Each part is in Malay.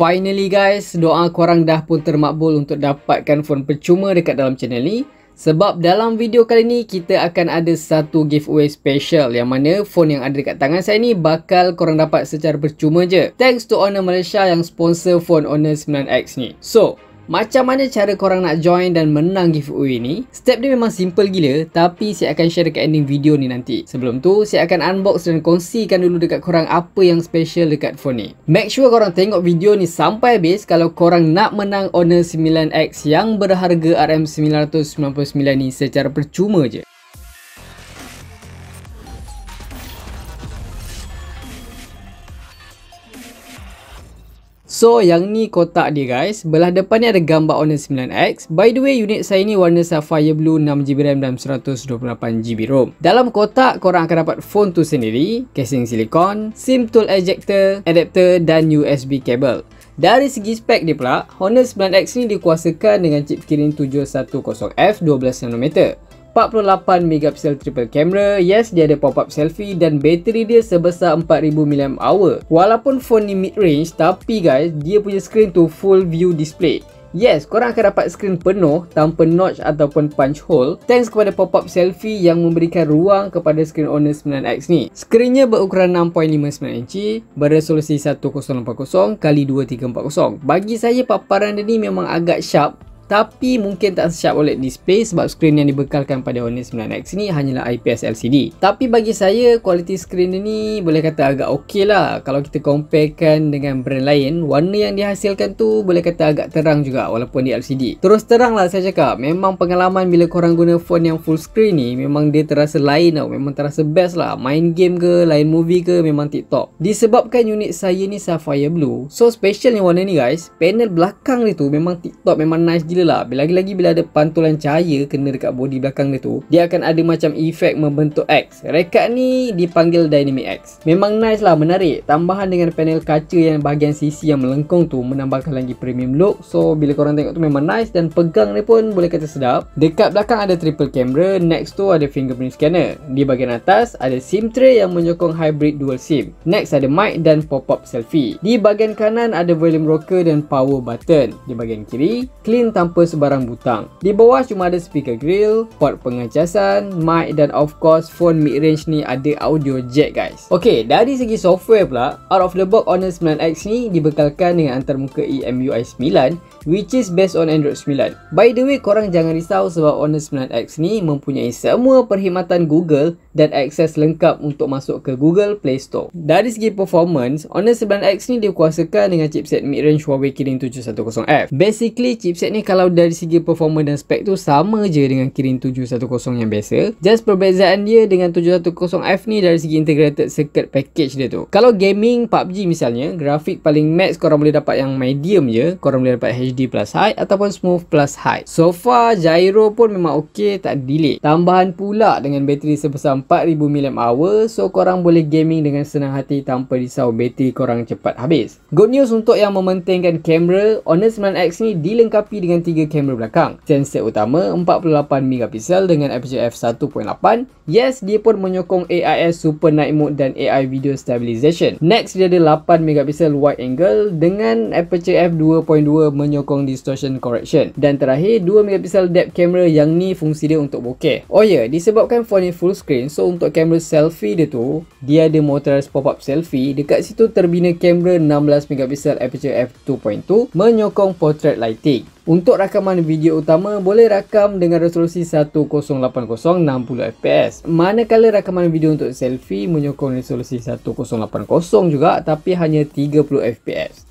Finally guys, doa korang dah pun termakbul untuk dapatkan phone percuma dekat dalam channel ni sebab dalam video kali ni kita akan ada satu giveaway special yang mana phone yang ada dekat tangan saya ni bakal korang dapat secara percuma je thanks to owner Malaysia yang sponsor phone owner 9X ni. So, macam mana cara korang nak join dan menang giveaway ni? Step dia memang simple gila tapi saya akan share dekat ending video ni nanti. Sebelum tu, saya akan unbox dan kongsikan dulu dekat korang apa yang special dekat phone ni. Make sure korang tengok video ni sampai habis kalau korang nak menang Honor 9X yang berharga RM999 ni secara percuma je. So yang ni kotak dia guys Belah depan ni ada gambar Honor 9X By the way unit saya ni warna Sapphire Blue 6GB RAM dan 128GB ROM Dalam kotak korang akan dapat phone tu sendiri Casing silikon SIM tool ejector Adapter dan USB cable dari segi spek dia pula, Honor 9X ni dikuasakan dengan chip kirin 710F 12nm 48 megapixel triple camera Yes, dia ada pop-up selfie dan bateri dia sebesar 4000mAh Walaupun phone ni mid-range tapi guys, dia punya screen tu full view display Yes, korang akan dapat skrin penuh tanpa notch ataupun punch hole thanks kepada pop-up selfie yang memberikan ruang kepada skrin Honor 9X ni. Skrinnya berukuran 6.59 inci, beresolusi 1080x2340. Bagi saya paparan dia ni memang agak sharp tapi mungkin tak sesiap OLED display sebab skrin yang dibekalkan pada Honor 9X ni hanyalah IPS LCD. Tapi bagi saya kualiti skrin ni boleh kata agak okey lah kalau kita comparekan dengan brand lain warna yang dihasilkan tu boleh kata agak terang juga walaupun di LCD. Terus terang lah saya cakap memang pengalaman bila korang guna phone yang full screen ni memang dia terasa lain tau memang terasa best lah main game ke lain movie ke memang tiktok disebabkan unit saya ni Sapphire Blue so special ni warna ni guys panel belakang dia tu memang tiktok memang nice gila lah. bila lah lagi-lagi bila ada pantulan cahaya kena dekat body belakang dia tu dia akan ada macam efek membentuk X rekat ni dipanggil Dynamic X memang nice lah menarik tambahan dengan panel kaca yang bahagian sisi yang melengkung tu menambahkan lagi premium look so bila korang tengok tu memang nice dan pegang dia pun boleh kata sedap dekat belakang ada triple camera next tu ada fingerprint scanner di bahagian atas ada SIM tray yang menyokong hybrid dual SIM next ada mic dan pop-up selfie di bahagian kanan ada volume rocker dan power button di bahagian kiri clean tanpa tanpa sebarang butang. Di bawah cuma ada speaker grill, port pengecasan, mic dan of course phone mid-range ni ada audio jack guys. Okey, dari segi software pula, out of the box Honor 9X ni dibekalkan dengan antarmuka e EMUI 9 which is based on Android 9. By the way, korang jangan risau sebab Honor 9X ni mempunyai semua perkhidmatan Google dan akses lengkap untuk masuk ke Google Play Store. Dari segi performance, Honor 9X ni dikuasakan dengan chipset mid-range Huawei Kirin 710F. Basically, chipset ni kalau dari segi performance dan spek tu sama je dengan Kirin 710 yang biasa. Just perbezaan dia dengan 710F ni dari segi integrated circuit package dia tu. Kalau gaming PUBG misalnya, grafik paling max korang boleh dapat yang medium je. Korang boleh dapat HD plus high ataupun smooth plus high. So far, gyro pun memang okey tak delay. Tambahan pula dengan bateri sebesar 4000 mAh so korang boleh gaming dengan senang hati tanpa risau bateri korang cepat habis. Good news untuk yang mementingkan kamera, Honor 9X ni dilengkapi dengan 3 kamera belakang. Sensor utama 48 megapixel dengan aperture f1.8. Yes, dia pun menyokong AIS Super Night Mode dan AI Video Stabilization. Next, dia ada 8 megapixel wide angle dengan aperture f2.2 menyokong distortion correction. Dan terakhir, 2 megapixel depth camera yang ni fungsi dia untuk bokeh. Oh ya, yeah, disebabkan phone ni full screen, So untuk kamera selfie dia tu Dia ada motorized pop-up selfie Dekat situ terbina kamera 16MP aperture f2.2 Menyokong portrait lighting untuk rakaman video utama boleh rakam dengan resolusi 1080 60fps Manakala rakaman video untuk selfie menyokong resolusi 1080 juga tapi hanya 30fps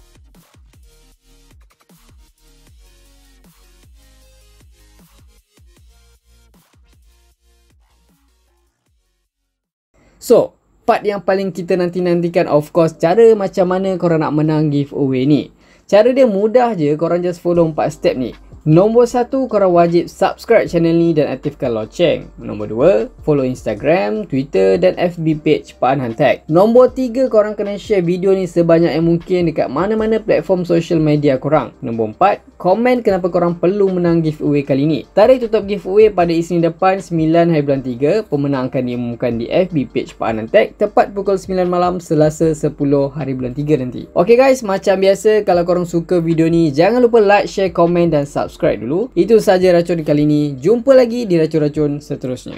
So, part yang paling kita nanti-nantikan of course cara macam mana korang nak menang giveaway ni. Cara dia mudah je korang just follow 4 step ni. Nombor satu korang wajib subscribe channel ni dan aktifkan loceng. Nombor dua, follow Instagram, Twitter dan FB page Pak Anhan Tech. Nombor tiga, korang kena share video ni sebanyak yang mungkin dekat mana-mana platform social media korang. Nombor empat, komen kenapa korang perlu menang giveaway kali ni. Tarikh tutup giveaway pada Isni depan 9 hari bulan 3. Pemenang akan diumumkan di FB page Pak Anhan Tech tepat pukul 9 malam selasa 10 hari bulan 3 nanti. Okay guys, macam biasa kalau korang suka video ni, jangan lupa like, share, komen dan subscribe subscribe dulu. Itu sahaja racun kali ini. Jumpa lagi di racun-racun seterusnya.